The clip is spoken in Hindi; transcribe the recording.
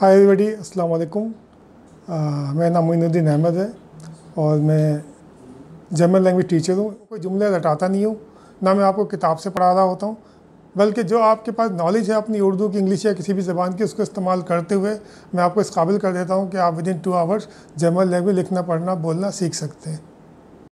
हाय एवरीबॉडी अस्सलाम वालेकुम मेरा नाम मोइनुद्दीन अहमद है और मैं जर्मन लैंग्वेज टीचर हूँ कोई जुमले रटाता नहीं हूँ ना मैं आपको किताब से पढ़ा रहा होता हूँ बल्कि जो आपके पास नॉलेज है अपनी उर्दू की इंग्लिश या किसी भी ज़बान की उसको इस्तेमाल करते हुए मैं आपको इस काबिल कर देता हूँ कि आप within two hours German language लिखना पढ़ना बोलना सीख सकते हैं